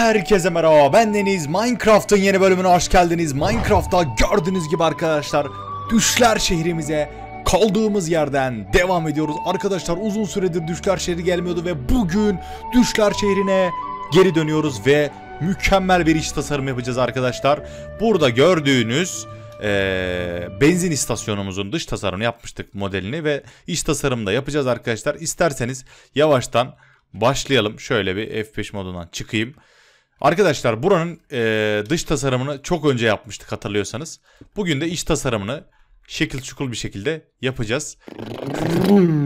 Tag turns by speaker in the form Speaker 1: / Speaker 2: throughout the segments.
Speaker 1: Herkese merhaba ben Deniz Minecraft'ın yeni bölümüne hoş geldiniz. Minecraft'ta gördüğünüz gibi arkadaşlar düşler şehrimize kaldığımız yerden devam ediyoruz. Arkadaşlar uzun süredir düşler şehri gelmiyordu ve bugün düşler şehrine geri dönüyoruz ve mükemmel bir iş tasarım yapacağız arkadaşlar. Burada gördüğünüz ee, benzin istasyonumuzun dış tasarımını yapmıştık modelini ve iç tasarımını da yapacağız arkadaşlar. İsterseniz yavaştan başlayalım. Şöyle bir F5 modundan çıkayım. Arkadaşlar buranın e, dış tasarımını çok önce yapmıştık hatırlıyorsanız. Bugün de iç tasarımını şekil çukul bir şekilde yapacağız.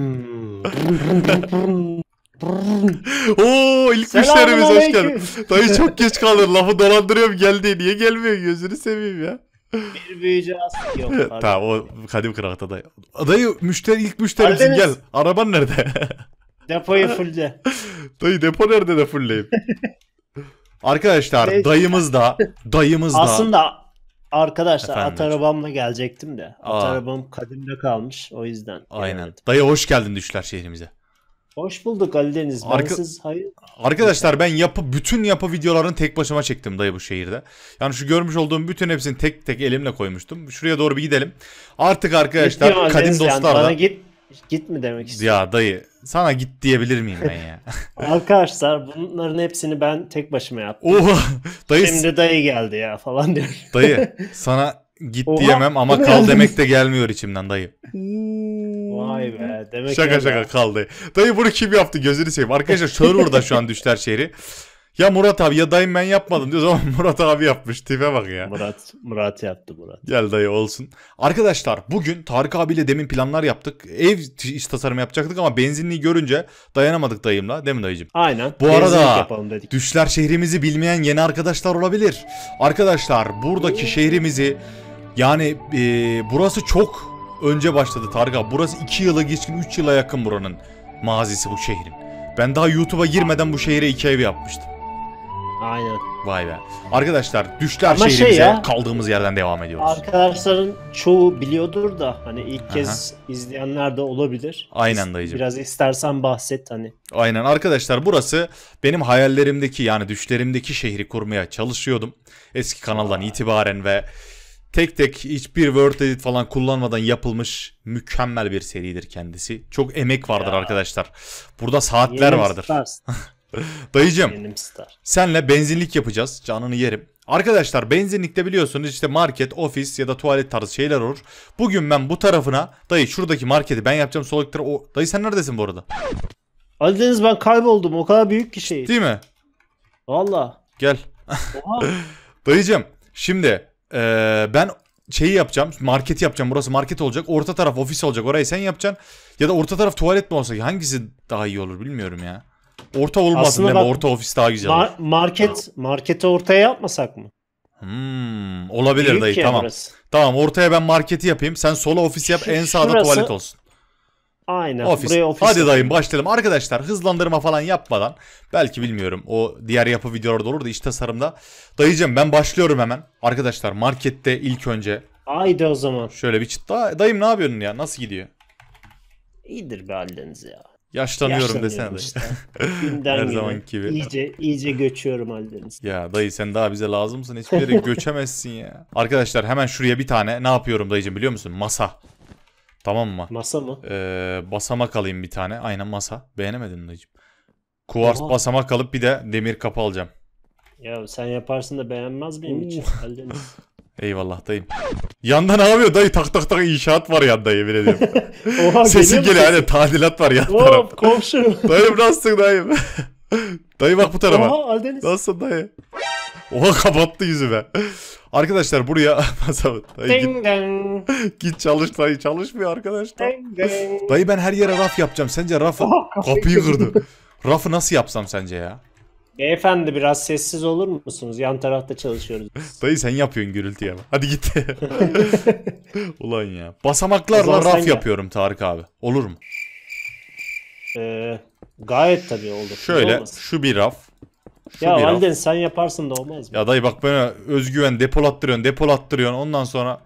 Speaker 1: Oo ilk müşterimiz hoş geldin. Dayı çok geç kalır lafı dolandırıyorum geldi niye gelmiyor gözünü seveyim ya. Bir büyücü astık yok. Abi. tamam o kadim kırakta dayı. Dayı müşteri ilk müşterimsin Aradeniz. gel. Araban nerede?
Speaker 2: Depoyu fulle.
Speaker 1: dayı depo nerede de fulleyim. Arkadaşlar Peki. dayımız da dayımız da aslında
Speaker 2: arkadaşlar Efendim? at arabamla gelecektim de Aa. at arabam kadimde kalmış o yüzden.
Speaker 1: Aynen. Gelemedim. Dayı hoş geldin düşler şehrimize.
Speaker 2: Hoş bulduk Ali Deniz. Arka... Ben siz hayır. Arkadaşlar
Speaker 1: ben yapı bütün yapı videolarını tek başıma çektim dayı bu şehirde. Yani şu görmüş olduğum bütün hepsini tek tek elimle koymuştum. Şuraya doğru bir gidelim. Artık arkadaşlar Gitmiyorum, kadim dostlar yani. Bana
Speaker 2: git Git mi demek istiyorsun?
Speaker 1: Ya dayı sana git diyebilir miyim ben ya?
Speaker 2: Arkadaşlar bunların hepsini ben tek
Speaker 1: başıma yaptım.
Speaker 2: Oha dayı. Şimdi dayı geldi ya falan diyor. Dayı sana git Oha, diyemem ama kal demek
Speaker 1: de gelmiyor içimden dayı.
Speaker 2: Vay be. Demek şaka şaka
Speaker 1: kaldı. Dayı bunu kim yaptı gözünü seveyim. Arkadaşlar orada şu an düşler şehri. Ya Murat abi ya dayım ben yapmadım diyor. ama Murat abi yapmış. Tipe bak ya. Murat Murat yaptı Murat. Gel dayı olsun. Arkadaşlar bugün Tarık abiyle demin planlar yaptık. Ev iş tasarımı yapacaktık ama benzinliği görünce dayanamadık dayımla. Değil mi dayıcım? Aynen. Bu arada düşler şehrimizi bilmeyen yeni arkadaşlar olabilir. Arkadaşlar buradaki şehrimizi yani e, burası çok önce başladı Tarık abi. Burası 2 yıla geçkin 3 yıla yakın buranın mazisi bu şehrin. Ben daha YouTube'a girmeden bu şehire iki ev yapmıştım. Aynen. Vay be. Arkadaşlar düşler Ama şey şehrimize şey ya, kaldığımız yerden devam ediyoruz.
Speaker 2: Arkadaşların çoğu biliyordur da hani ilk Aha. kez izleyenler de olabilir.
Speaker 1: Aynen dayıcım.
Speaker 2: Biraz istersen bahset hani.
Speaker 1: Aynen arkadaşlar burası benim hayallerimdeki yani düşlerimdeki şehri kurmaya çalışıyordum. Eski kanaldan Aa. itibaren ve tek tek hiçbir word edit falan kullanmadan yapılmış mükemmel bir seridir kendisi. Çok emek vardır ya. arkadaşlar. Burada saatler Yeni vardır. Dayıcım Benim star. senle benzinlik yapacağız. Canını yerim. Arkadaşlar benzinlikte biliyorsunuz işte market, ofis ya da tuvalet tarzı şeyler olur. Bugün ben bu tarafına dayı şuradaki marketi ben yapacağım sol tarafa. O... Dayı sen neredesin bu arada? Ali Deniz ben kayboldum. O kadar büyük ki şey. Değil mi? Valla. Gel. Oha. Dayıcım şimdi ee, ben şeyi yapacağım. Marketi yapacağım. Burası market olacak. Orta taraf ofis olacak. Orayı sen yapacaksın. Ya da orta taraf tuvalet mi olsa hangisi daha iyi olur bilmiyorum ya. Orta olmasın Aslında deme orta ofis daha güzel mar-
Speaker 2: Market,
Speaker 1: marketi ortaya yapmasak mı? Hmm, olabilir Büyük dayı tamam. Burası. Tamam ortaya ben marketi yapayım. Sen sola ofis yap Şu, en sağda şurası... tuvalet olsun. Aynen. Ofis. ofis. Hadi dayım başlayalım. Arkadaşlar hızlandırma falan yapmadan belki bilmiyorum o diğer yapı videolarda olur da iş tasarımda. dayıcığım ben başlıyorum hemen. Arkadaşlar markette ilk önce. Haydi o zaman. Şöyle bir çıt. Dayım ne yapıyorsun ya? Nasıl gidiyor? İyidir be haliniz ya. Yaşlanıyorum, Yaşlanıyorum desene işte. Her zaman gibi.
Speaker 2: İyice, iyice göçüyorum Aldeniz.
Speaker 1: Ya dayı sen daha bize lazımsın. Hiçbir yere göçemezsin ya. Arkadaşlar hemen şuraya bir tane ne yapıyorum dayıcım biliyor musun? Masa. Tamam mı? Masa mı? Ee, basamak alayım bir tane. Aynen masa. Beğenemedin mi dayıcım? Kuvars Oha. basamak alıp bir de demir kapı alacağım.
Speaker 2: Ya sen yaparsın da beğenmez miyim hiç? Aldeniz.
Speaker 1: Eyvallah dayım. Yandan ne yapıyor dayı? Tak tak tak inşaat var yanda yemin ediyorum. Oha, Sesi geliyor geliyor hani tadilat var yan Hop tarafta. komşu. Dayım nasılsın dayım? dayı bak bu tarafa. Oha
Speaker 2: Aldeniz. Nasılsın
Speaker 1: dayı? Oha kapattı yüzüme. Arkadaşlar buraya dayı git, git çalış dayı çalışmıyor arkadaşlar. Dayı ben her yere raf yapacağım. Sence rafı Oha, kapıyı kırdı. Rafı nasıl yapsam sence ya? Beyefendi biraz
Speaker 2: sessiz olur musunuz? Yan tarafta çalışıyoruz.
Speaker 1: Dayı sen yapıyorsun gürültüye bak. Hadi git. Ulan ya. Basamaklarla raf yap. yapıyorum Tarık abi. Olur mu?
Speaker 2: Ee, gayet tabii olur. Şöyle
Speaker 1: şu bir raf. Şu Ya bir
Speaker 2: sen yaparsın da olmaz
Speaker 1: mı? Ya dayı bak bana özgüven depolattırıyorsun depolattırıyorsun ondan sonra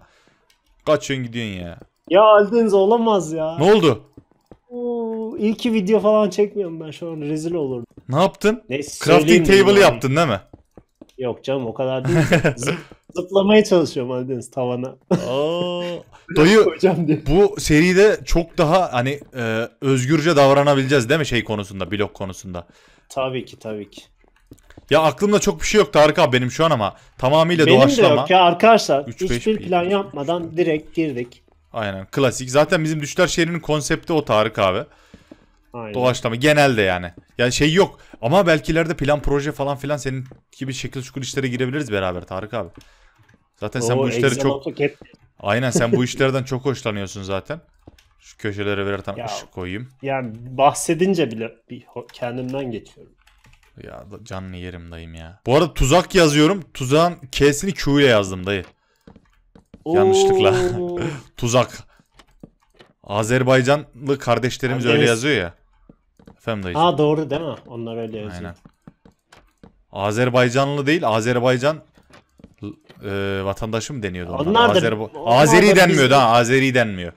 Speaker 1: kaçıyorsun gidiyorsun ya.
Speaker 2: Ya Aldeniz olamaz ya. Ne oldu? Oo, ki video falan çekmiyorum ben şu an rezil olurdum.
Speaker 1: Ne yaptın? Neyse, Crafting söyleyeyim table yaptın değil mi?
Speaker 2: Yok canım o kadar değil. Zıp- zıplamaya çalışıyorum Aldeniz tavana.
Speaker 1: Aa, dayı bu seride çok daha hani e, özgürce davranabileceğiz değil mi şey konusunda blok konusunda. Tabii ki tabii ki. Ya aklımda çok bir şey yok Tarık abi benim şu an ama tamamıyla Benim de doğaçlama. yok ya
Speaker 2: arkadaşlar.
Speaker 1: Üç, Hiçbir bir, plan iki, üç, yapmadan direkt girdik. Aynen klasik. Zaten bizim Düşler şehrinin konsepti o Tarık abi.
Speaker 2: Aynen. Doğaçlama
Speaker 1: genelde yani. Yani şey yok ama belkilerde plan proje falan filan senin gibi şekil şukul işlere girebiliriz beraber Tarık abi. Zaten sen Oo, bu işleri çok... Hep... Aynen sen bu işlerden çok hoşlanıyorsun zaten. Şu köşelere birer tane ya, ışık koyayım.
Speaker 2: Yani bahsedince bile bir kendimden geçiyorum. Ya canlı yerim dayım ya.
Speaker 1: Bu arada tuzak yazıyorum. Tuzağın K'sini Q ile yazdım dayı. Yanlışlıkla. Tuzak. Azerbaycanlı kardeşlerimiz Abi, öyle yazıyor ya. Efendim dayıcım. Aa
Speaker 2: doğru değil mi? Onlar öyle yazıyor. Aynen.
Speaker 1: Azerbaycanlı değil Azerbaycan e, vatandaşı mı deniyordu onlar? onlar da, Azerba onlar Azeri da denmiyor bizden. ha Azeri denmiyor.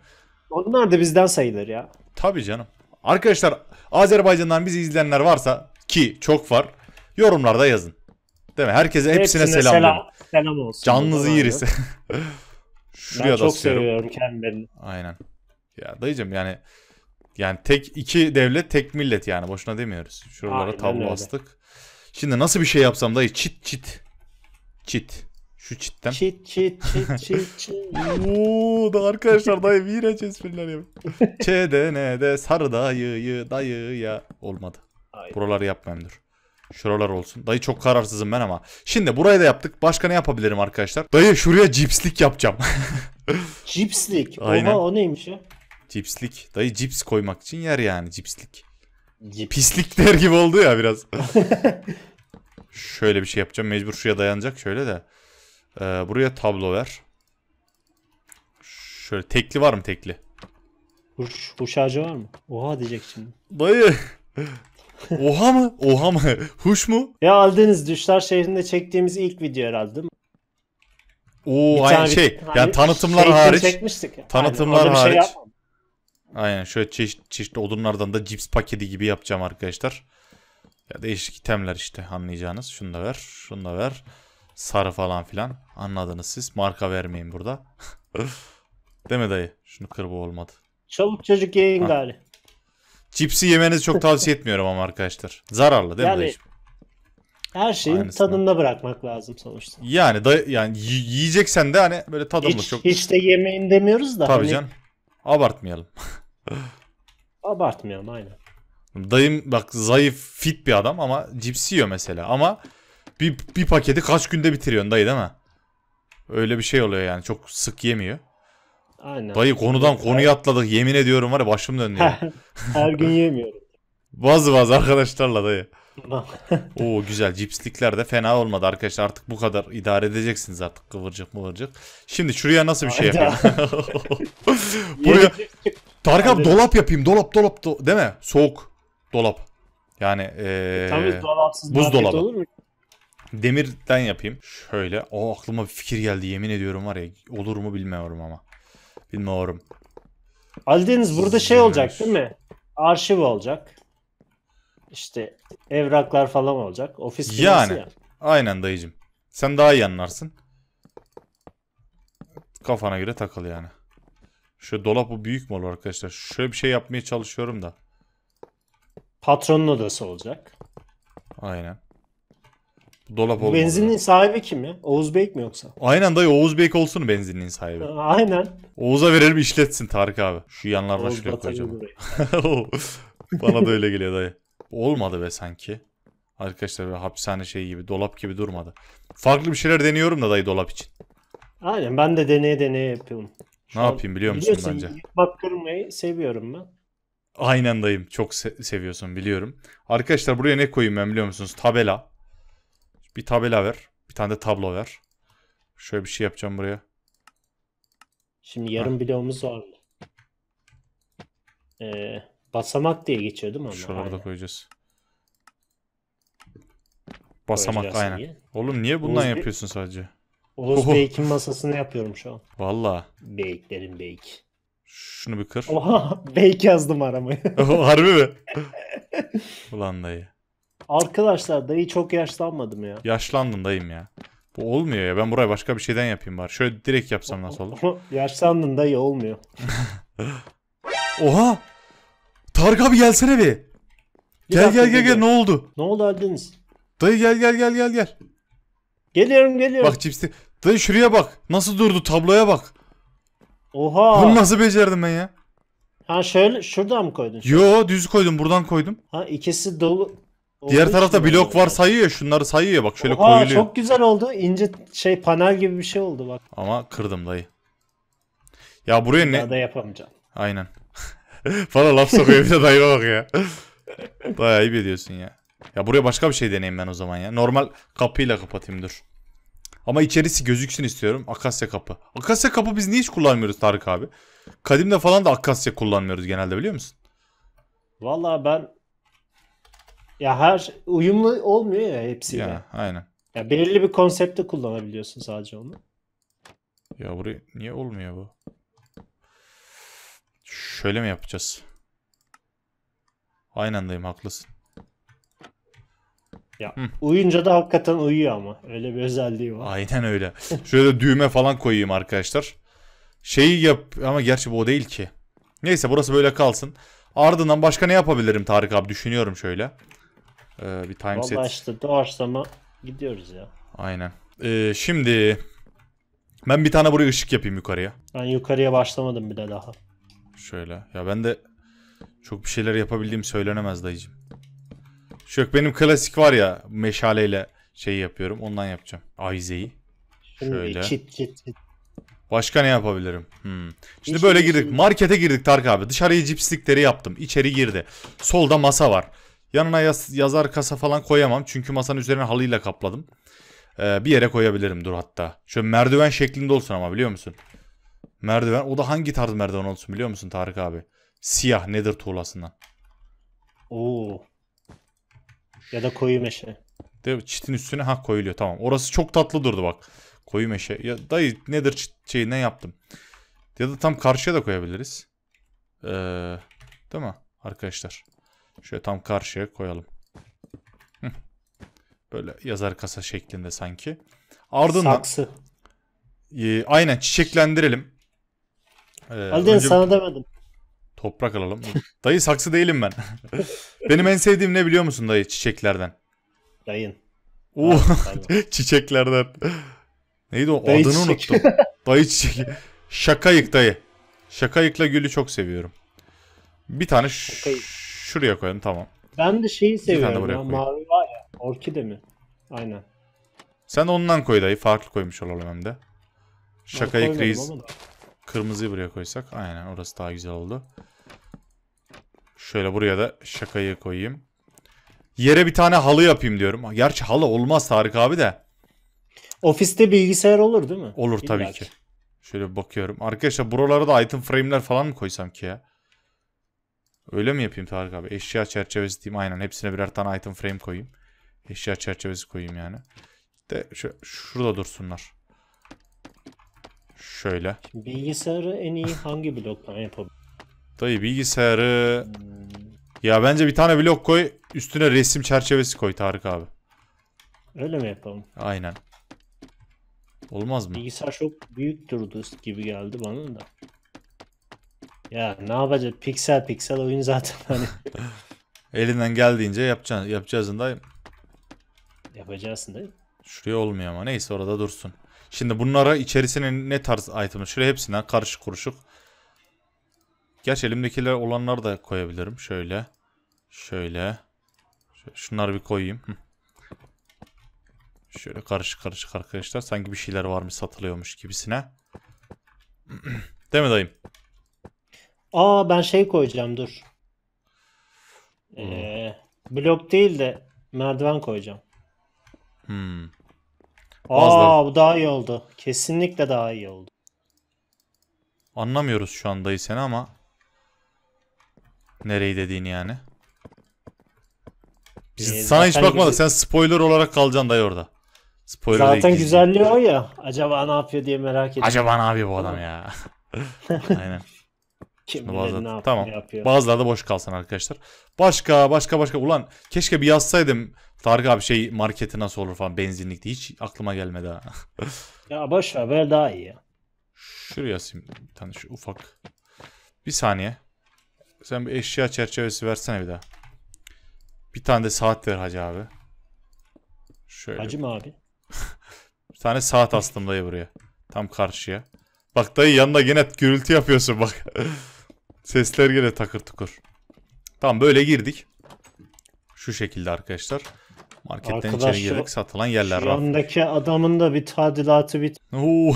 Speaker 1: Onlar da bizden sayılır ya. Tabii canım. Arkadaşlar Azerbaycan'dan bizi izleyenler varsa ki çok var yorumlarda yazın. Değil mi? Herkese hepsine, hepsine selam. Selam, selam olsun. Canınızı yeriz. Şuraya ben da çok asıyorum. seviyorum kendilerini. Aynen. Ya dayıcım yani yani tek iki devlet tek millet yani boşuna demiyoruz. Şuralara Aynen tablo öyle. astık. Şimdi nasıl bir şey yapsam dayı çit çit. Çit. Şu çitten. Çit çit çit çit çit. Oo da arkadaşlar dayı bir iğrenç espriler yapıyor. Çede ne de sarı dayı dayı ya. Olmadı. Aynen. Buraları yapmayayım dur. Şuralar olsun. Dayı çok kararsızım ben ama. Şimdi burayı da yaptık. Başka ne yapabilirim arkadaşlar? Dayı şuraya cipslik yapacağım. cipslik. Aynen. Oha o neymiş ya? Cipslik. Dayı cips koymak için yer yani cipslik. Cips. Pislik der gibi oldu ya biraz. Şöyle bir şey yapacağım. Mecbur şuraya dayanacak şöyle de. Ee, buraya tablo ver. Şöyle tekli var mı tekli?
Speaker 2: Huş, huş var mı? Oha diyecek şimdi. Dayı. Oha
Speaker 1: mı? Oha mı? Huş mu?
Speaker 2: Ya aldınız Düşler Şehri'nde çektiğimiz ilk video herhalde
Speaker 1: Oo Bir aynı şey. hani yani tanıtımlar şey hariç. Çekmiştik Tanıtımlar Aynen, orada şey hariç. Aynen şöyle çeşit, çeşitli odunlardan da cips paketi gibi yapacağım arkadaşlar. Ya değişik itemler işte anlayacağınız. Şunu da ver, şunu da ver. Sarı falan filan. Anladınız siz. Marka vermeyin burada. Değil mi dayı? Şunu kır olmadı.
Speaker 2: Çoluk çocuk yayın Ha.
Speaker 1: Cipsi yemenizi çok tavsiye etmiyorum ama arkadaşlar. Zararlı değil yani, mi?
Speaker 2: Her şeyin Aynısını. tadında bırakmak lazım sonuçta.
Speaker 1: Yani da yani yiyeceksen de hani böyle tadımlı hiç, çok. Hiç de
Speaker 2: yemeyin demiyoruz da. Tabii hani... canım.
Speaker 1: Abartmayalım. Abartmayalım aynen. Dayım bak zayıf fit bir adam ama cips yiyor mesela ama bir, bir paketi kaç günde bitiriyorsun dayı değil mi? Öyle bir şey oluyor yani çok sık yemiyor. Aynen. Dayı konudan konuya atladık. Yemin ediyorum var ya başım döndü ya. Her gün yemiyorum. Bazı bazı arkadaşlarla dayı. Oo güzel cipslikler de fena olmadı arkadaşlar artık bu kadar idare edeceksiniz artık kıvırcık mıvırcık. Şimdi şuraya nasıl bir şey yapayım? Buraya şey- Tarık abi dolap yapayım dolap dolap do... değil mi? Soğuk dolap. Yani ee... Tabii dolapsız buzdolabı. Olur mu? Demirden yapayım. Şöyle. O oh, aklıma bir fikir geldi yemin ediyorum var ya olur mu bilmiyorum ama. Bilmiyorum. Ali Deniz burada şey olacak değil mi? Arşiv
Speaker 2: olacak. İşte evraklar falan olacak. Ofis yani. Ya.
Speaker 1: Aynen dayıcım. Sen daha iyi anlarsın. Kafana göre takıl yani. Şu dolap bu büyük mü olur arkadaşlar? Şöyle bir şey yapmaya çalışıyorum da. Patronun odası olacak. Aynen. Dolap olmalı. Benzinliğin sahibi kim ya?
Speaker 2: Oğuz Beyk mi yoksa?
Speaker 1: Aynen dayı Oğuz Beyk olsun benzinliğin sahibi. Aynen. Oğuz'a verelim işletsin Tarık abi. Şu yanlarına Oğuz şuraya koyacağım. Bana da öyle geliyor dayı. Olmadı be sanki. Arkadaşlar böyle hapishane şeyi gibi dolap gibi durmadı. Farklı bir şeyler deniyorum da dayı dolap için.
Speaker 2: Aynen ben de deneye deneye yapıyorum.
Speaker 1: Şu ne yapayım biliyor musun bence?
Speaker 2: Bak kırmayı seviyorum ben.
Speaker 1: Aynen dayım çok se- seviyorsun biliyorum. Arkadaşlar buraya ne koyayım ben biliyor musunuz? Tabela. Bir tabela ver. Bir tane de tablo ver. Şöyle bir şey yapacağım buraya.
Speaker 2: Şimdi yarım bloğumuz var mı?
Speaker 1: Ee, basamak diye geçiyor değil mi? Şuraları da koyacağız. Basamak Koyacağız aynen. diye. Oğlum niye bundan Oğuz Bey- yapıyorsun sadece? Oğuz Oho.
Speaker 2: Beykin masasını yapıyorum şu an. Valla. Beyiklerin beyik.
Speaker 1: Şunu bir kır. Oha! Beyik
Speaker 2: yazdım aramaya. Harbi
Speaker 1: mi? Ulan dayı.
Speaker 2: Arkadaşlar dayı çok yaşlanmadım ya.
Speaker 1: Yaşlandın dayım ya. Bu olmuyor ya. Ben buraya başka bir şeyden yapayım var. Şöyle direkt yapsam nasıl olur?
Speaker 2: Yaşlandın dayı olmuyor. Oha! Tarık abi gelsene
Speaker 1: bir. gel gel gel gel ne oldu? Ne oldu Aldeniz? Dayı gel gel gel gel gel. Geliyorum geliyorum. Bak cipsi. Dayı şuraya bak. Nasıl durdu tabloya bak. Oha. Bunu nasıl becerdim ben ya? Ha şöyle şuradan mı koydun? Yo düz koydum buradan koydum.
Speaker 2: Ha ikisi dolu
Speaker 1: Diğer tarafta blok var sayıyor şunları sayıyor bak şöyle Oha, koyuluyor.
Speaker 2: çok güzel oldu. ince şey panel gibi bir şey oldu bak.
Speaker 1: Ama kırdım dayı. Ya buraya ne? Daha da yapamayacağım. Aynen. Bana laf sokuyor bir de dayıma bak ya. Bayağı ayıp ediyorsun ya. Ya buraya başka bir şey deneyeyim ben o zaman ya. Normal kapıyla kapatayım dur. Ama içerisi gözüksün istiyorum. Akasya kapı. Akasya kapı biz niye hiç kullanmıyoruz Tarık abi? Kadimde falan da akasya kullanmıyoruz genelde biliyor musun?
Speaker 2: Vallahi ben ya her şey, uyumlu olmuyor ya hepsiyle. Ya aynen. Ya belirli bir konsepte kullanabiliyorsun sadece onu.
Speaker 1: Ya buraya niye olmuyor bu? Şöyle mi yapacağız? Aynen andayım haklısın. Ya Hı.
Speaker 2: uyuyunca da hakikaten uyuyor ama. Öyle bir özelliği
Speaker 1: var. Aynen öyle. Şöyle düğme falan koyayım arkadaşlar. Şeyi yap ama gerçi bu o değil ki. Neyse burası böyle kalsın. Ardından başka ne yapabilirim Tarık abi düşünüyorum şöyle. Ee, bir time Vallahi set. Valla
Speaker 2: işte doğaçlama gidiyoruz ya.
Speaker 1: Aynen. Ee, şimdi ben bir tane buraya ışık yapayım yukarıya.
Speaker 2: Ben yukarıya başlamadım bile daha.
Speaker 1: Şöyle. Ya ben de çok bir şeyler yapabildiğim söylenemez dayıcım. Şu benim klasik var ya meşaleyle şey yapıyorum. Ondan yapacağım. Ayze'yi. Şöyle. Çit çit çit. Başka ne yapabilirim? Hmm. Şimdi böyle girdik. Markete girdik Tarık abi. Dışarıya cipslikleri yaptım. İçeri girdi. Solda masa var. Yanına yaz, yazar kasa falan koyamam. Çünkü masanın üzerine halıyla kapladım. Ee, bir yere koyabilirim dur hatta. Şöyle merdiven şeklinde olsun ama biliyor musun? Merdiven. O da hangi tarz merdiven olsun biliyor musun Tarık abi? Siyah nedir tuğlasından.
Speaker 2: Oo. Ya da koyu meşe.
Speaker 1: Değil Çitin üstüne ha koyuluyor tamam. Orası çok tatlı durdu bak. Koyu meşe. Ya dayı nedir çit şeyi ne yaptım? Ya da tam karşıya da koyabiliriz. Ee, değil mi arkadaşlar? Şöyle tam karşıya koyalım. Böyle yazar kasa şeklinde sanki. Ardından Saksı. E, aynen çiçeklendirelim. Ee, Aldın sana demedim. Toprak alalım. dayı saksı değilim ben. Benim en sevdiğim ne biliyor musun dayı çiçeklerden? Dayın. Oo, çiçeklerden. Neydi o? Dayı Adını çiçek. unuttum. dayı çiçek. Şakayık dayı. Şakayıkla gülü çok seviyorum. Bir tane Şuraya koyalım tamam. Ben de şeyi seviyorum ya,
Speaker 2: mavi var ya. Orkide mi? Aynen.
Speaker 1: Sen ondan koy dayı. Farklı koymuş olalım hem de. Şaka ekleyiz. Kırmızıyı buraya koysak. Aynen orası daha güzel oldu. Şöyle buraya da şakayı koyayım. Yere bir tane halı yapayım diyorum. Gerçi halı olmaz Tarık abi de.
Speaker 2: Ofiste bilgisayar olur değil mi? Olur tabii İllaki.
Speaker 1: ki. Şöyle bakıyorum. Arkadaşlar buralara da item frame'ler falan mı koysam ki ya? Öyle mi yapayım Tarık abi? Eşya çerçevesi diyeyim aynen. Hepsine birer tane item frame koyayım. Eşya çerçevesi koyayım yani. De şu, şurada dursunlar. Şöyle.
Speaker 2: Bilgisayarı en iyi hangi bloktan yapabilir?
Speaker 1: Dayı bilgisayarı... Ya bence bir tane blok koy. Üstüne resim çerçevesi koy Tarık abi.
Speaker 2: Öyle mi yapalım? Aynen. Olmaz mı? Bilgisayar çok büyük durdu gibi geldi bana da. Ya ne yapacağız? Piksel piksel oyun zaten hani.
Speaker 1: Elinden geldiğince yapacaksın, yapacağız dayım. Yapacağızın değil Şuraya olmuyor ama neyse orada dursun. Şimdi bunlara içerisine ne tarz item'ı? Şuraya hepsinden karışık kuruşuk. Gerçi elimdekiler olanlar da koyabilirim. Şöyle. Şöyle. Şunları bir koyayım. Şöyle karışık karışık arkadaşlar. Sanki bir şeyler varmış satılıyormuş gibisine.
Speaker 2: Değil mi dayım? Aa ben şey koyacağım dur. Hmm. Ee, blok değil de merdiven koyacağım.
Speaker 1: Hmm. Aa
Speaker 2: bu daha iyi oldu. Kesinlikle daha iyi oldu.
Speaker 1: Anlamıyoruz şu an dayı seni ama nereyi dediğini yani. Biz Ee, sana hiç bakmadık. güzel- Sen spoiler olarak kalacaksın dayı orada. Spoiler Zaten güzelliği
Speaker 2: o ya. Acaba ne yapıyor diye merak ediyorum. Acaba ne yapıyor bu adam ya?
Speaker 1: Aynen. Kim bilir bazıları, ne yapıyor, tamam. yapıyor. Bazıları da boş kalsın arkadaşlar. Başka başka başka. Ulan keşke bir yazsaydım. Tarık abi şey marketi nasıl olur falan benzinlikte. Hiç aklıma gelmedi ha. ya boş ver daha iyi Şuraya yazayım bir tane şu ufak. Bir saniye. Sen bir eşya çerçevesi versene bir daha. Bir tane de saat ver hacı abi. Şöyle. Hacı mı abi? bir tane saat astım dayı buraya. Tam karşıya. Bak dayı yanında yine gürültü yapıyorsun bak. Sesler yine takır tukur. Tamam böyle girdik. Şu şekilde arkadaşlar. Marketten Arkadaş içeri şu- girdik satılan yerler. Şu
Speaker 2: raf. adamın da bir tadilatı bit.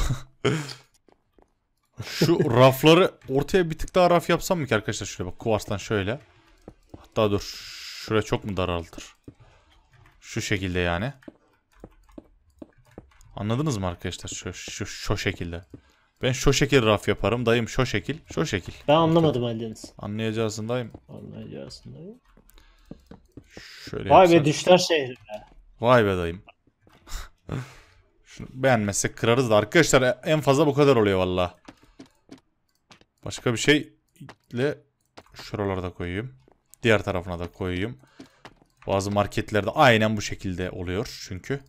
Speaker 2: Şu
Speaker 1: rafları ortaya bir tık daha raf yapsam mı ki arkadaşlar şöyle bak kuvarstan şöyle. Hatta dur şuraya çok mu daraltır? Şu şekilde yani. Anladınız mı arkadaşlar şu şu, şu şekilde. Ben şu şekil raf yaparım. Dayım şu şekil. Şu şekil. Ben anlamadım Aldeniz. Anlayacaksın dayım. Anlayacaksın dayım. Şöyle Vay yapsak. be düşler
Speaker 2: şehrine.
Speaker 1: Vay be dayım. Şunu beğenmezsek kırarız da arkadaşlar en fazla bu kadar oluyor valla. Başka bir şeyle şuralarda koyayım. Diğer tarafına da koyayım. Bazı marketlerde aynen bu şekilde oluyor çünkü.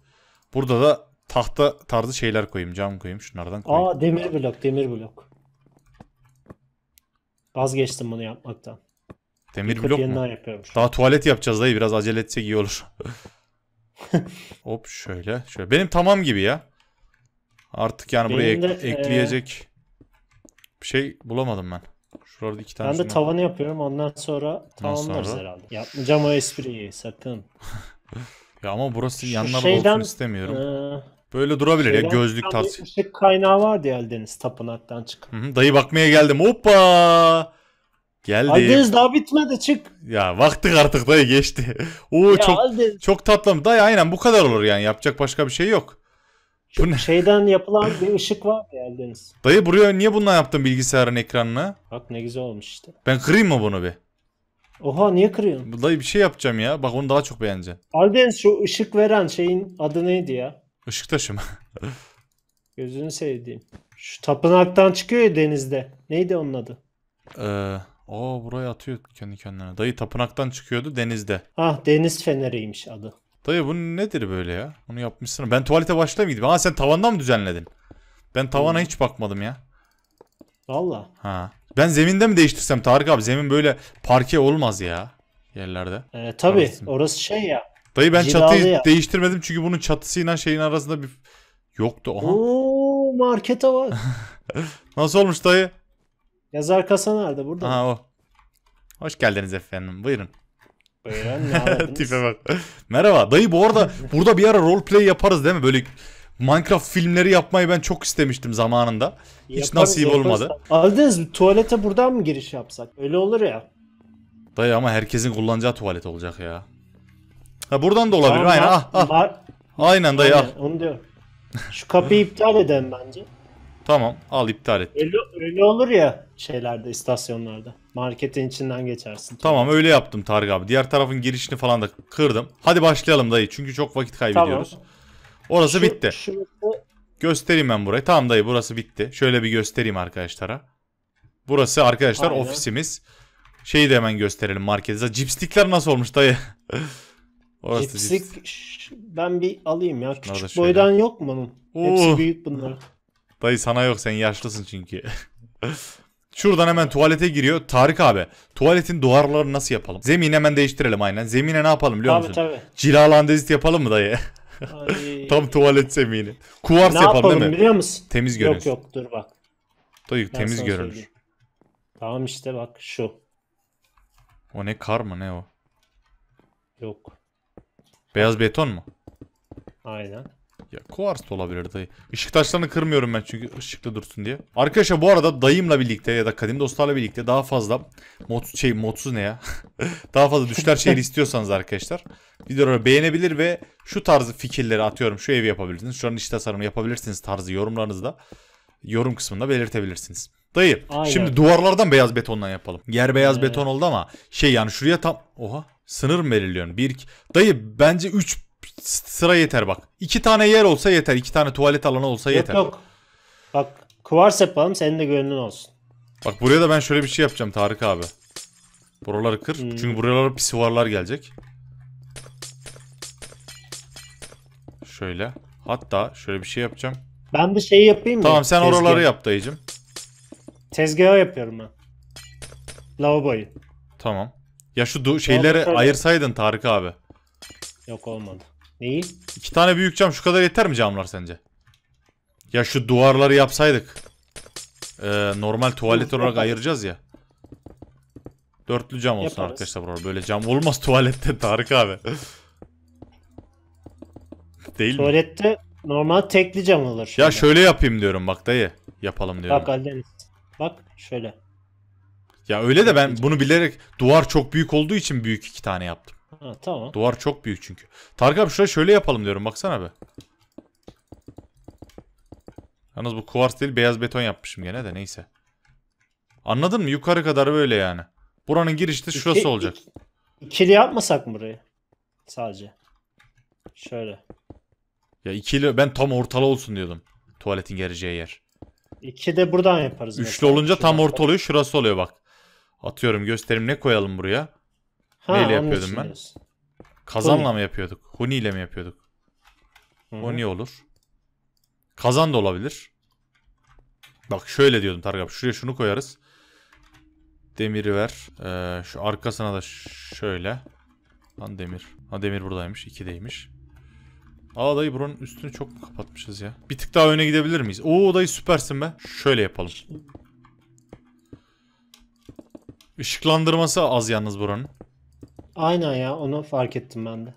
Speaker 1: Burada da tahta tarzı şeyler koyayım. Cam koyayım. Şunlardan
Speaker 2: koyayım. Aa demir blok. Demir blok. Vazgeçtim bunu yapmaktan.
Speaker 1: Demir blok mu? Daha tuvalet yapacağız dayı. Biraz acele etsek iyi olur. Hop şöyle. şöyle. Benim tamam gibi ya. Artık yani buraya ek, e, ekleyecek ee... bir şey bulamadım ben. Şurada iki tane. Ben de şuna... tavanı
Speaker 2: yapıyorum. Ondan sonra tamamlarız sonra... herhalde. Yapmayacağım o espriyi sakın.
Speaker 1: ya ama burası Şu yanına olsun istemiyorum. E, Böyle durabilir Şeyden ya gözlük tarzı.
Speaker 2: Işık kaynağı vardı ya Eldeniz tapınaktan çık.
Speaker 1: Hı hı, dayı bakmaya geldim. Hoppa! Geldi. Aldeniz
Speaker 2: daha bitmedi çık.
Speaker 1: Ya vakti artık dayı geçti. Oo ya, çok Aldeniz. çok tatlı. Dayı aynen bu kadar olur yani. Yapacak başka bir şey yok. Şu bu ne? şeyden yapılan bir ışık var
Speaker 2: ya Eldeniz.
Speaker 1: Dayı buraya niye bundan yaptın bilgisayarın ekranına?
Speaker 2: Bak ne güzel olmuş işte.
Speaker 1: Ben kırayım mı bunu bir?
Speaker 2: Oha niye kırıyorsun?
Speaker 1: Dayı bir şey yapacağım ya. Bak onu daha çok beğeneceğim.
Speaker 2: Aldeniz şu ışık veren şeyin adı neydi ya? Işık taşı Gözünü sevdiğim. Şu tapınaktan çıkıyor ya denizde. Neydi onun adı?
Speaker 1: Ee, o buraya atıyor kendi kendine. Dayı tapınaktan çıkıyordu denizde.
Speaker 2: Ah deniz feneriymiş adı.
Speaker 1: Dayı bu nedir böyle ya? Onu yapmışsın. Ben tuvalete başlamayayım gidip. Ha sen tavandan mı düzenledin? Ben tavana hmm. hiç bakmadım ya. Valla. Ha. Ben zeminde mi değiştirsem Tarık abi? Zemin böyle parke olmaz ya yerlerde. E, tabii orası şey ya Dayı ben Cilalı çatıyı ya. değiştirmedim çünkü bunun çatısıyla şeyin arasında bir yoktu. Aha.
Speaker 2: Oo markete bak.
Speaker 1: Nasıl olmuş
Speaker 2: dayı? Yazar kasa nerede? Burada
Speaker 1: Aha, mı? o. Hoş geldiniz efendim. Buyurun.
Speaker 2: Buyurun
Speaker 1: Tipe bak. Merhaba. Dayı bu arada burada bir ara roleplay yaparız değil mi? Böyle Minecraft filmleri yapmayı ben çok istemiştim zamanında. Hiç yaparız, nasip yaparız. olmadı.
Speaker 2: Aldınız mı? Tuvalete buradan mı giriş yapsak? Öyle olur ya.
Speaker 1: Dayı ama herkesin kullanacağı tuvalet olacak ya. Ha buradan da olabilir. Tamam, aynen. Ah, ah. Aynen dayı aynen, al.
Speaker 2: Ah. Onu diyorum. Şu kapıyı iptal eden bence.
Speaker 1: Tamam al iptal et.
Speaker 2: Öyle, öyle olur ya şeylerde istasyonlarda. Marketin içinden geçersin.
Speaker 1: Tamam öyle yaptım Tarık abi. Diğer tarafın girişini falan da kırdım. Hadi başlayalım dayı çünkü çok vakit kaybediyoruz. Tamam. Orası şu, bitti. Şurası... Göstereyim ben burayı. Tamam dayı burası bitti. Şöyle bir göstereyim arkadaşlara. Burası arkadaşlar Aynen. ofisimiz. Şeyi de hemen gösterelim markete. Cipslikler nasıl olmuş dayı? Orası Cipslik
Speaker 2: ben bir alayım ya. Küçük şöyle. boydan yok mu onun? Oo. Hepsi uh. büyük bunlar.
Speaker 1: Dayı sana yok sen yaşlısın çünkü. Şuradan hemen tuvalete giriyor. Tarık abi tuvaletin duvarları nasıl yapalım? Zemini hemen değiştirelim aynen. Zemine ne yapalım biliyor tabii, musun? Tabii Cilalandezit yapalım mı dayı? Tam tuvalet zemini. Kuvars ne yapalım, yapalım değil mi? biliyor musun? Temiz görünür. Yok
Speaker 2: yok dur bak.
Speaker 1: Dayı ben temiz görünür.
Speaker 2: Tamam işte bak şu.
Speaker 1: O ne kar mı ne o? Yok. Beyaz beton mu? Aynen. Ya kuvars da olabilir dayı. Işık taşlarını kırmıyorum ben çünkü ışıklı dursun diye. Arkadaşlar bu arada dayımla birlikte ya da kadim dostlarla birlikte daha fazla mod şey modsuz ne ya? daha fazla düşler şeyi istiyorsanız arkadaşlar videoları beğenebilir ve şu tarzı fikirleri atıyorum. Şu evi yapabilirsiniz. Şu an iş tasarımını yapabilirsiniz tarzı yorumlarınızda yorum kısmında belirtebilirsiniz. Dayı Aynen. şimdi duvarlardan beyaz betondan yapalım. Yer beyaz evet. beton oldu ama şey yani şuraya tam oha Sınır mı belirliyorsun? Bir, Dayı bence 3 sıra yeter bak. 2 tane yer olsa yeter. 2 tane tuvalet alanı olsa yok, yeter. Yok yok.
Speaker 2: Bak kuvars yapalım senin de gönlün olsun.
Speaker 1: Bak buraya da ben şöyle bir şey yapacağım Tarık abi. Buraları kır. Hmm. Çünkü buralara pisuvarlar gelecek. Şöyle. Hatta şöyle bir şey yapacağım.
Speaker 2: Ben bir şey yapayım mı? Tamam sen Tezgah. oraları yap dayıcım. Tezgahı yapıyorum ben. Lavaboyu.
Speaker 1: Tamam. Ya şu şeyleri Olmaz ayırsaydın Tarık abi. Yok olmadı. Neyi? İki tane büyük cam şu kadar yeter mi camlar sence? Ya şu duvarları yapsaydık. Ee, normal tuvalet olarak ayıracağız ya. Dörtlü cam olsun Yaparız. arkadaşlar buralar. Böyle cam olmaz tuvalette Tarık abi. Değil mi?
Speaker 2: Tuvalette normal tekli cam olur. Ya şöyle
Speaker 1: yapayım diyorum bak dayı. Yapalım diyorum. Bak
Speaker 2: Aldeniz. Bak şöyle.
Speaker 1: Ya öyle de ben bunu bilerek duvar çok büyük olduğu için büyük iki tane yaptım. Ha, tamam. Duvar çok büyük çünkü. Tarık abi şuraya şöyle yapalım diyorum baksana be. Yalnız bu kuvars değil beyaz beton yapmışım gene de neyse. Anladın mı? Yukarı kadar böyle yani. Buranın girişi de şurası İki, olacak.
Speaker 2: İk, ikili yapmasak mı burayı? Sadece. Şöyle.
Speaker 1: Ya ikili ben tam ortalı olsun diyordum. Tuvaletin geleceği yer.
Speaker 2: İki de buradan yaparız. Üçlü mesela. olunca Şuradan tam orta oluyor.
Speaker 1: Şurası oluyor bak. Atıyorum gösterim ne koyalım buraya?
Speaker 2: Ha, Neyle yapıyordum ben? Kazanla Huni. mı
Speaker 1: yapıyorduk? Huni ile mi yapıyorduk? Hı-hı. Huni olur. Kazan da olabilir. Bak şöyle diyordum Targap, Şuraya şunu koyarız. Demiri ver. Ee, şu arkasına da şöyle. Lan demir. Ha demir buradaymış. 2'deymiş. Aa dayı buranın üstünü çok mu kapatmışız ya? Bir tık daha öne gidebilir miyiz? Oo dayı süpersin be. Şöyle yapalım. Işıklandırması az yalnız buranın.
Speaker 2: Aynen ya onu fark ettim ben de.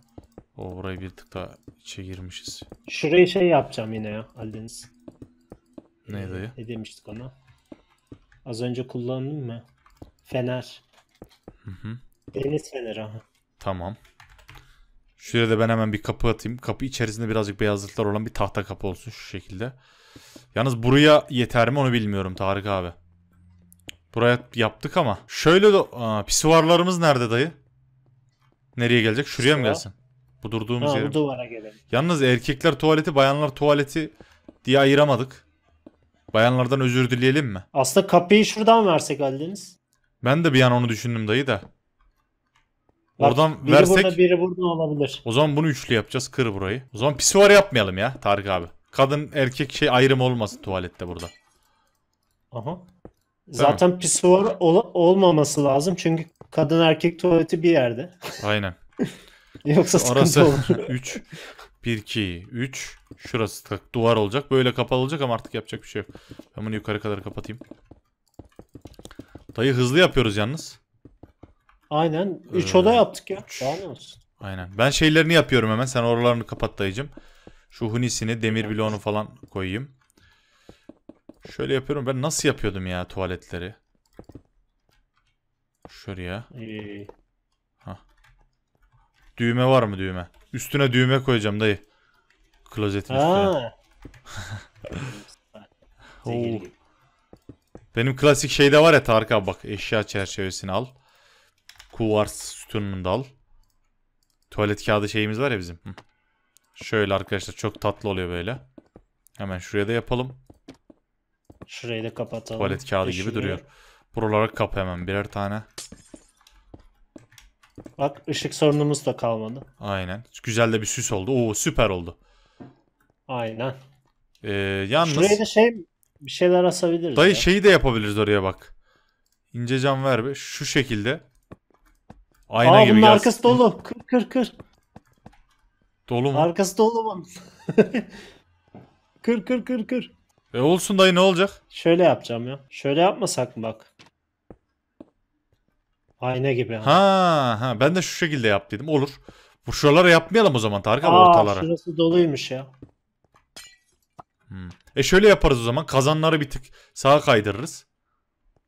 Speaker 1: O burayı bir tık daha içe girmişiz.
Speaker 2: Şurayı şey yapacağım yine ya Aldeniz. Ne ee, dayı? Ne demiştik ona? Az önce kullandım mı? Fener. Hı hı. Deniz feneri aha.
Speaker 1: Tamam. Şuraya da ben hemen bir kapı atayım. Kapı içerisinde birazcık beyazlıklar olan bir tahta kapı olsun şu şekilde. Yalnız buraya yeter mi onu bilmiyorum Tarık abi. Buraya yaptık ama. Şöyle de... Aa, pisuvarlarımız nerede dayı? Nereye gelecek? Şuraya mı gelsin? Bu durduğumuz yer. Bu duvara gelelim. Yalnız erkekler tuvaleti, bayanlar tuvaleti diye ayıramadık. Bayanlardan özür dileyelim mi?
Speaker 2: Aslında kapıyı şuradan versek geldiniz?
Speaker 1: Ben de bir an onu düşündüm dayı da. Bak, Oradan biri versek... burada
Speaker 2: biri burada olabilir.
Speaker 1: O zaman bunu üçlü yapacağız. Kır burayı. O zaman pisuvar yapmayalım ya Tarık abi. Kadın erkek şey ayrım olmasın tuvalette burada. Aha. Zaten
Speaker 2: pisuar ol- olmaması lazım çünkü kadın erkek tuvaleti bir yerde.
Speaker 1: Aynen. Yoksa sıkıntı Orası olur. 3 1 2 3 şurası tak duvar olacak. Böyle kapalı olacak ama artık yapacak bir şey yok. Ben bunu yukarı kadar kapatayım. Dayı hızlı yapıyoruz yalnız.
Speaker 2: Aynen. 3 Ee, oda yaptık ya. üç. olsun.
Speaker 1: Aynen. Ben şeylerini yapıyorum hemen. Sen oralarını kapat dayıcım. Şu hunisini, demir bloğunu falan koyayım. Şöyle yapıyorum. Ben nasıl yapıyordum ya tuvaletleri? Şuraya. Ee. Düğme var mı düğme? Üstüne düğme koyacağım dayı. Klozetin üstüne. Benim klasik şeyde var ya Tarık abi bak eşya çerçevesini al. Kuvars sütununu da al. Tuvalet kağıdı şeyimiz var ya bizim. Şöyle arkadaşlar çok tatlı oluyor böyle. Hemen şuraya da yapalım.
Speaker 2: Şurayı da kapatalım. Tuvalet kağıdı Işığı. gibi duruyor.
Speaker 1: Buralara kap hemen birer tane.
Speaker 2: Bak ışık sorunumuz da kalmadı.
Speaker 1: Aynen. Güzel de bir süs oldu. Oo süper oldu. Aynen. Ee, yalnız... Şuraya da
Speaker 2: şey bir şeyler asabiliriz. Dayı ya.
Speaker 1: şeyi de yapabiliriz oraya bak. İnce cam ver be. Şu şekilde. Ayna Aa, gibi. bunun yaz. arkası
Speaker 2: dolu. Kır kır kır.
Speaker 1: Dolu mu? Arkası
Speaker 2: dolu mu? kır kır kır kır. E olsun dayı ne olacak? Şöyle yapacağım ya. Şöyle yapmasak mı bak? Ayna gibi.
Speaker 1: Ha ha ben de şu şekilde yap dedim. Olur. Bu şuralara yapmayalım o zaman Tarık abi Aa, ortalara.
Speaker 2: Şurası doluymuş ya.
Speaker 1: Hmm. E şöyle yaparız o zaman. Kazanları bir tık sağa kaydırırız.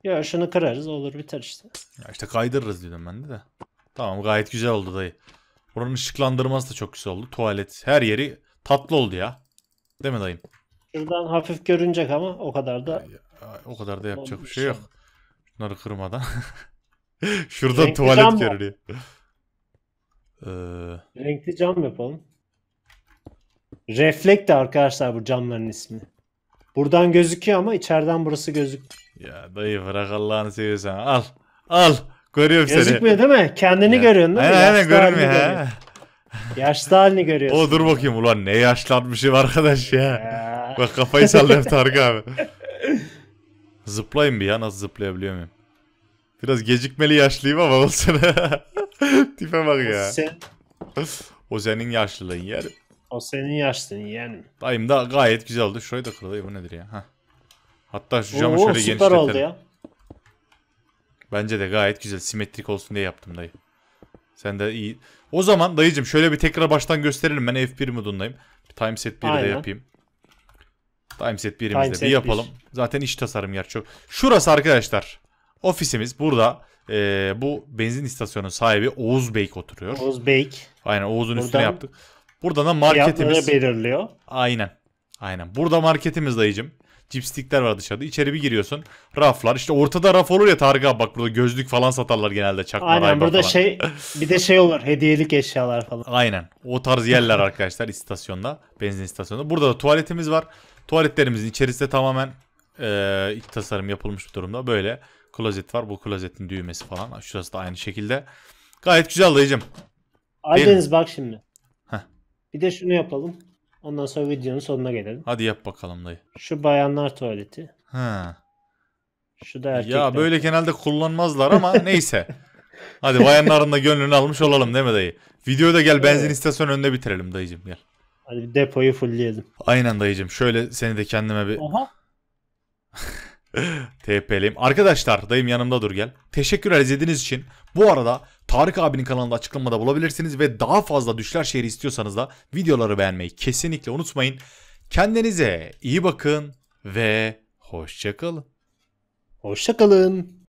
Speaker 2: Ya şunu kırarız olur biter işte.
Speaker 1: Ya işte kaydırırız dedim ben de de. Tamam gayet güzel oldu dayı. Buranın ışıklandırması da çok güzel oldu. Tuvalet her yeri tatlı oldu ya. Değil mi dayım?
Speaker 2: Şuradan hafif görünecek ama o kadar da.
Speaker 1: O kadar da yapacak bir şey yok. Şunları kırmadan. Şuradan Renkli tuvalet görünüyor. ee...
Speaker 2: Renkli cam yapalım. Reflekt de arkadaşlar bu camların ismi. Buradan gözüküyor ama içeriden burası gözük.
Speaker 1: Ya dayı bırak Allah'ını seviyorsan al. Al. Görüyorum Gözükmüyor seni. Gözükmüyor
Speaker 2: değil mi? Kendini ya. görüyorsun değil mi? Aynen aynen görünmüyor. He. Yaşlı halini görüyorsun.
Speaker 1: O dur bakayım ulan ne yaşlanmışım arkadaş ya. ya. Bak kafayı sallayan Tarık abi. Zıplayın bir ya nasıl zıplayabiliyor muyum? Biraz gecikmeli yaşlıyım ama olsun. Tipe bak ya. Sen... o senin yaşlılığın yer.
Speaker 2: O senin yaşlılığın yani.
Speaker 1: Dayım da gayet güzel oldu. Şurayı da kırılayım bu nedir ya? Heh. Hatta şu camı Oo, şöyle genişletelim. oldu ya. Bence de gayet güzel. Simetrik olsun diye yaptım dayı. Sen de iyi. O zaman dayıcım şöyle bir tekrar baştan gösterelim. Ben F1 modundayım. Bir time set 1'i de yapayım. Timeset birimizde Time bir yapalım. Bir. Zaten iş tasarım yer çok. Şurası arkadaşlar. Ofisimiz burada. Ee, bu benzin istasyonunun sahibi Oğuz Beyk oturuyor. Oğuz Beyk. Aynen Oğuz'un Buradan üstüne yaptık. Buradan da marketimiz. belirliyor. Aynen. Aynen. Burada marketimiz dayıcım. Cipstikler var dışarıda. İçeri bir giriyorsun. Raflar. İşte ortada raf olur ya Tarık Bak burada gözlük falan satarlar genelde. Çakma Aynen burada falan. şey bir de şey
Speaker 2: olur. Hediyelik eşyalar falan. Aynen. O tarz yerler
Speaker 1: arkadaşlar istasyonda. Benzin istasyonunda. Burada da tuvaletimiz var. Tuvaletlerimizin içerisinde tamamen e, iç tasarım yapılmış bir durumda. Böyle klozet var. Bu klozetin düğmesi falan. Şurası da aynı şekilde. Gayet güzel dayıcım. Aydeniz bak şimdi. Heh.
Speaker 2: Bir de şunu yapalım. Ondan sonra videonun sonuna gelelim. Hadi yap bakalım dayı. Şu bayanlar tuvaleti. Ha. Şu
Speaker 1: da erkekler. Ya böyle genelde kullanmazlar ama neyse. Hadi bayanların da gönlünü almış olalım değil mi dayı? da gel benzin evet. istasyonu önünde bitirelim dayıcım gel. Hadi bir depoyu fullleyelim. Aynen dayıcım. Şöyle seni de kendime bir... Oha. TP'leyim. Arkadaşlar dayım yanımda dur gel. Teşekkürler izlediğiniz için. Bu arada Tarık abinin kanalında açıklamada bulabilirsiniz ve daha fazla Düşler Şehri istiyorsanız da videoları beğenmeyi kesinlikle unutmayın. Kendinize iyi bakın ve hoşçakalın. Hoşçakalın.